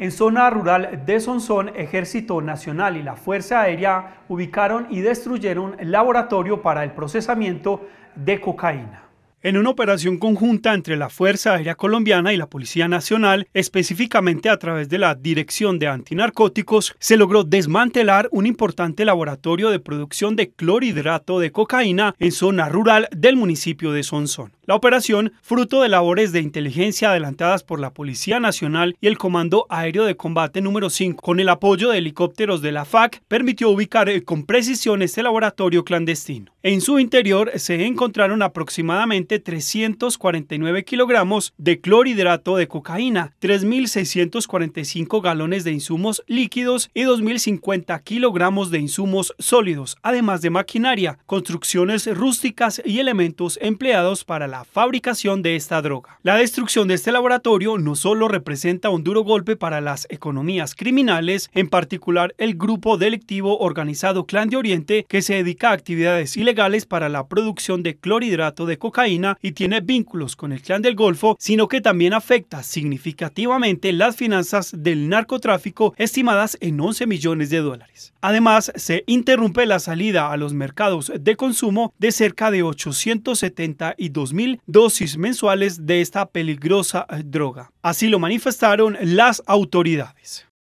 En zona rural de Sonsón, Ejército Nacional y la Fuerza Aérea ubicaron y destruyeron el laboratorio para el procesamiento de cocaína. En una operación conjunta entre la Fuerza Aérea Colombiana y la Policía Nacional, específicamente a través de la Dirección de Antinarcóticos, se logró desmantelar un importante laboratorio de producción de clorhidrato de cocaína en zona rural del municipio de Sonsón. La operación, fruto de labores de inteligencia adelantadas por la Policía Nacional y el Comando Aéreo de Combate número 5, con el apoyo de helicópteros de la FAC, permitió ubicar eh, con precisión este laboratorio clandestino. En su interior se encontraron aproximadamente 349 kilogramos de clorhidrato de cocaína, 3.645 galones de insumos líquidos y 2.050 kilogramos de insumos sólidos, además de maquinaria, construcciones rústicas y elementos empleados para la la fabricación de esta droga. La destrucción de este laboratorio no solo representa un duro golpe para las economías criminales, en particular el grupo delictivo organizado Clan de Oriente, que se dedica a actividades ilegales para la producción de clorhidrato de cocaína y tiene vínculos con el Clan del Golfo, sino que también afecta significativamente las finanzas del narcotráfico estimadas en 11 millones de dólares. Además, se interrumpe la salida a los mercados de consumo de cerca de 872 mil dosis mensuales de esta peligrosa eh, droga. Así lo manifestaron las autoridades.